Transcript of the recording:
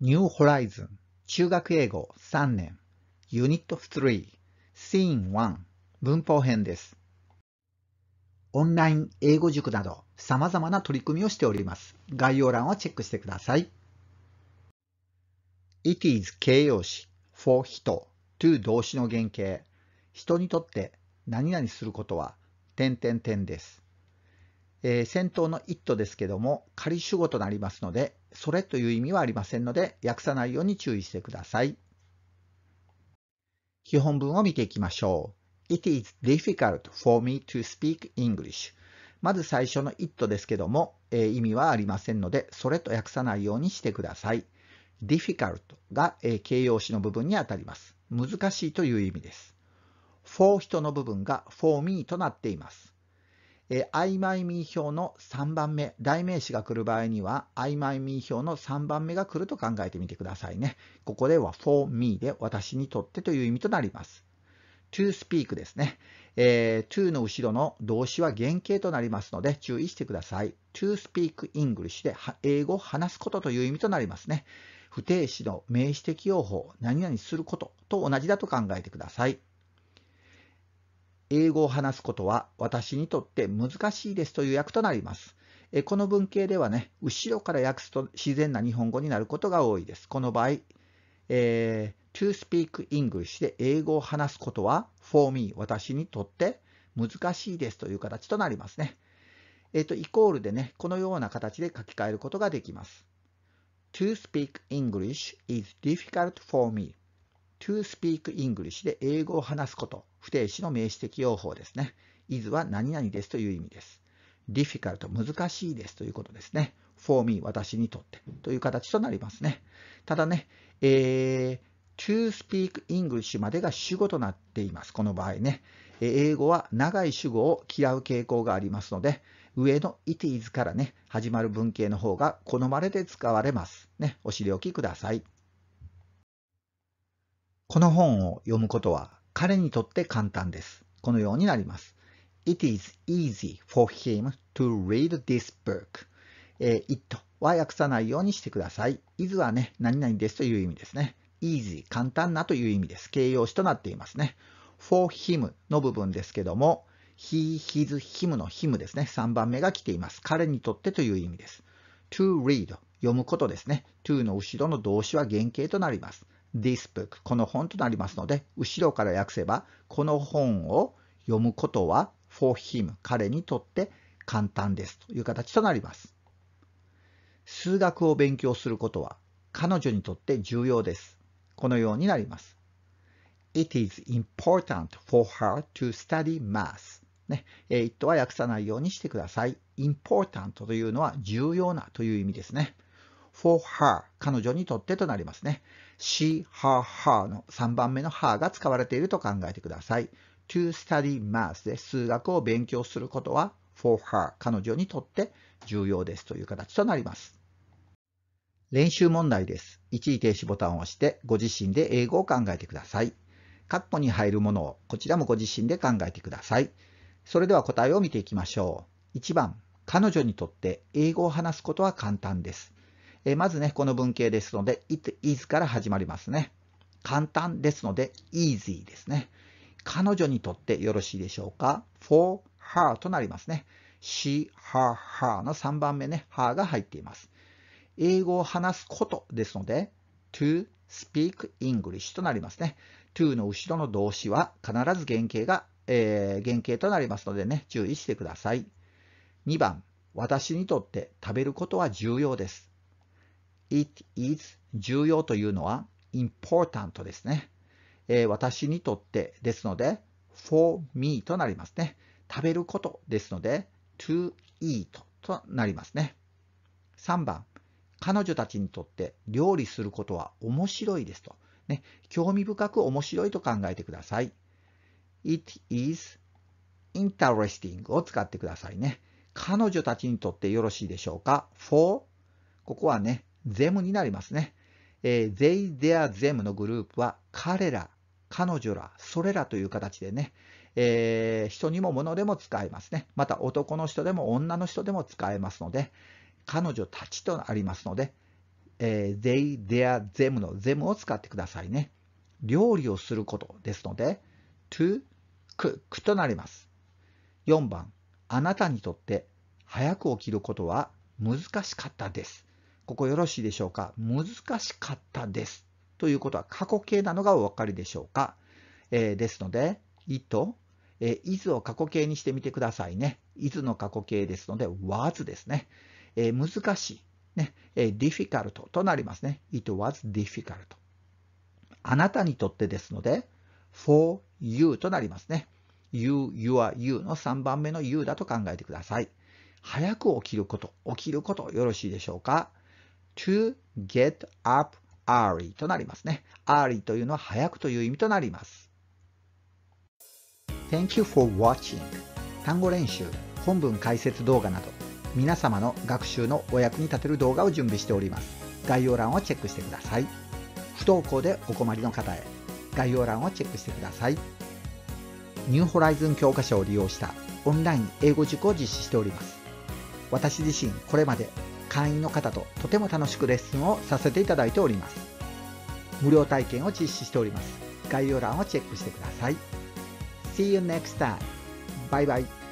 New Horizon 中学英語3年ユニット3 Scene 1文法編です。オンライン英語塾など様々な取り組みをしております。概要欄をチェックしてください。It is 形容詞 for 人 to 動詞の原型人にとって何々することは点々点です。えー、先頭の it ですけども仮主語となりますのでそれという意味はありませんので訳さないように注意してください。基本文を見ていきましょう。It is difficult for me to speak English まず最初の it ですけども、えー、意味はありませんのでそれと訳さないようにしてください。difficult が、えー、形容詞の部分にあたります。難しいという意味です。for 人の部分が for me となっています。えー、曖昧民票の3番目、代名詞が来る場合には、曖昧民票の3番目が来ると考えてみてくださいね。ここでは for me で私にとってという意味となります。to speak ですね。えー、to の後ろの動詞は原型となりますので注意してください。to speak English で英語を話すことという意味となりますね。不定詞の名詞的用法、何々することと同じだと考えてください。英語を話すことは私にとって難しいですという訳となります。この文型ではね、後ろから訳すと自然な日本語になることが多いです。この場合、えー、to speak English で英語を話すことは for me 私にとって難しいですという形となりますね。えっ、ー、と、イコールでね、このような形で書き換えることができます。to speak English is difficult for me to speak English で英語を話すこと、不定詞の名詞的用法ですね。is は何々ですという意味です。difficult 難しいですということですね。for me 私にとってという形となりますね。ただね、えー、to speak English までが主語となっています。この場合ね。英語は長い主語を嫌う傾向がありますので、上の it is からね、始まる文型の方が好まれて使われます。ね、お知りおきください。この本を読むことは彼にとって簡単です。このようになります。It is easy for him to read this book. えー、it は訳さないようにしてください。is はね、何々ですという意味ですね。easy 簡単なという意味です。形容詞となっていますね。for him の部分ですけども、he, his, him の him ですね。3番目が来ています。彼にとってという意味です。to read 読むことですね。to の後ろの動詞は原型となります。this book この本となりますので後ろから訳せばこの本を読むことは for him 彼にとって簡単ですという形となります数学を勉強することは彼女にとって重要ですこのようになります It is important for her to study math ね、it は訳さないようにしてください。important というのは重要なという意味ですね。for her 彼女にとってとなりますね。she, her, her の3番目の her が使われていると考えてください。to study math で数学を勉強することは for her 彼女にとって重要ですという形となります。練習問題です。一時停止ボタンを押してご自身で英語を考えてください。括弧に入るものをこちらもご自身で考えてください。それでは答えを見ていきましょう。1番、彼女にとって英語を話すことは簡単です。えまずね、この文型ですので、it is から始まりますね。簡単ですので、easy ですね。彼女にとってよろしいでしょうか ?for her となりますね。she, her, her の3番目ね、her が入っています。英語を話すことですので、to speak English となりますね。to の後ろの動詞は必ず原型が、えー、原型となりますのでね、注意してください。2番、私にとって食べることは重要です。it is 重要というのは important ですね。えー、私にとってですので for me となりますね。食べることですので to eat となりますね。3番、彼女たちにとって料理することは面白いですと。ね、興味深く面白いと考えてください。It is interesting を使ってくださいね。彼女たちにとってよろしいでしょうか ?for ここはね、ゼムになりますね。えー、They, Their, Them のグループは彼ら、彼女ら、それらという形でね、えー、人にも物でも使えますね。また男の人でも女の人でも使えますので、彼女たちとありますので、えー、They, Their, Them の Them を使ってくださいね。料理をすることですので、to cook となります。4番、あなたにとって早く起きることは難しかったです。ここよろしいでしょうか難しかったです。ということは過去形なのがお分かりでしょうか、えー、ですので、いと、えー、i を過去形にしてみてくださいね。いずの過去形ですので、was ですね。えー、難しい。ね、えー、difficult となりますね。it was difficult。あなたにとってですので、for you となりますね。you, your, you の3番目の you だと考えてください。早く起きること、起きることよろしいでしょうか to get up early となりますね。early というのは早くという意味となります。Thank you for watching 単語練習、本文解説動画など皆様の学習のお役に立てる動画を準備しております。概要欄をチェックしてください。不登校でお困りの方へ概要欄をチェックしてください。ニューホライズン教科書を利用したオンライン英語塾を実施しております。私自身これまで会員の方ととても楽しくレッスンをさせていただいております無料体験を実施しております概要欄をチェックしてください See you next time. Bye bye.